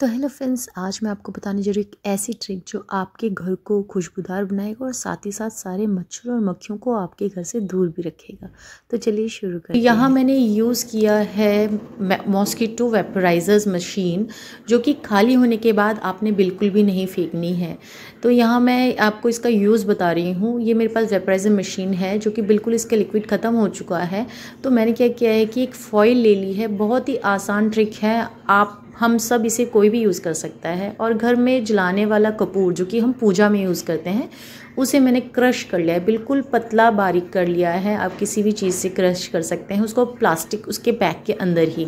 तो hello friends आज मैं आपको बताने जा रही हूँ एक ऐसी ट्रिक जो आपके घर को खुशबूदार बनाएगा और साथ ही साथ सारे मच्छर और मक्खियों को आपके घर से दूर भी रखेगा तो चलिए शुरू करें यहाँ मैंने यूज़ किया है मॉस्किटो वेपराइजर्स मशीन जो कि खाली होने के बाद आपने बिल्कुल भी नहीं फेंकनी है तो यहाँ मैं आपको इसका यूज़ बता रही हूँ ये मेरे पास वेपराइजर मशीन है जो कि बिल्कुल इसका लिक्विड ख़त्म हो चुका है तो मैंने क्या किया है कि एक फॉइल ले ली है बहुत ही आसान ट्रिक है आप हम सब इसे कोई भी यूज़ कर सकता है और घर में जलाने वाला कपूर जो कि हम पूजा में यूज़ करते हैं उसे मैंने क्रश कर लिया है बिल्कुल पतला बारीक कर लिया है आप किसी भी चीज़ से क्रश कर सकते हैं उसको प्लास्टिक उसके बैग के अंदर ही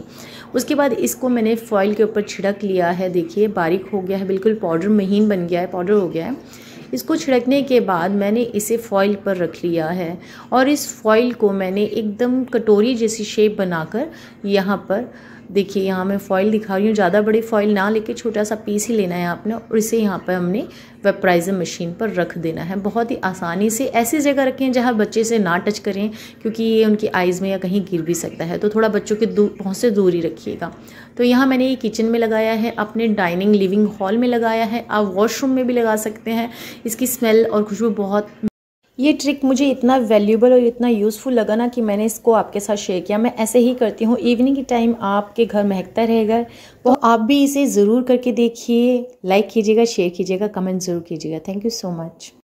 उसके बाद इसको मैंने फॉइल के ऊपर छिड़क लिया है देखिए बारीक हो गया है बिल्कुल पाउडर महीन बन गया है पाउडर हो गया है इसको छिड़कने के बाद मैंने इसे फॉइल पर रख लिया है और इस फॉइल को मैंने एकदम कटोरी जैसी शेप बनाकर यहाँ पर देखिए यहाँ मैं फॉइल दिखा रही हूँ ज़्यादा बड़ी फॉइल ना लेके छोटा सा पीस ही लेना है आपने और इसे यहाँ पर हमने वेपराइज़र मशीन पर रख देना है बहुत ही आसानी से ऐसी जगह रखें जहाँ बच्चे से ना टच करें क्योंकि ये उनकी आइज़ में या कहीं गिर भी सकता है तो थोड़ा बच्चों के दूर बहुत से दूरी रखिएगा तो यहाँ मैंने ये किचन में लगाया है अपने डाइनिंग लिविंग हॉल में लगाया है आप वॉशरूम में भी लगा सकते हैं इसकी स्मेल और खुशबू बहुत ये ट्रिक मुझे इतना वैल्यूबल और इतना यूज़फुल लगा ना कि मैंने इसको आपके साथ शेयर किया मैं ऐसे ही करती हूँ इवनिंग के टाइम आपके घर महकता रहेगा तो आप भी इसे ज़रूर करके देखिए लाइक कीजिएगा शेयर कीजिएगा कमेंट ज़रूर कीजिएगा थैंक यू सो मच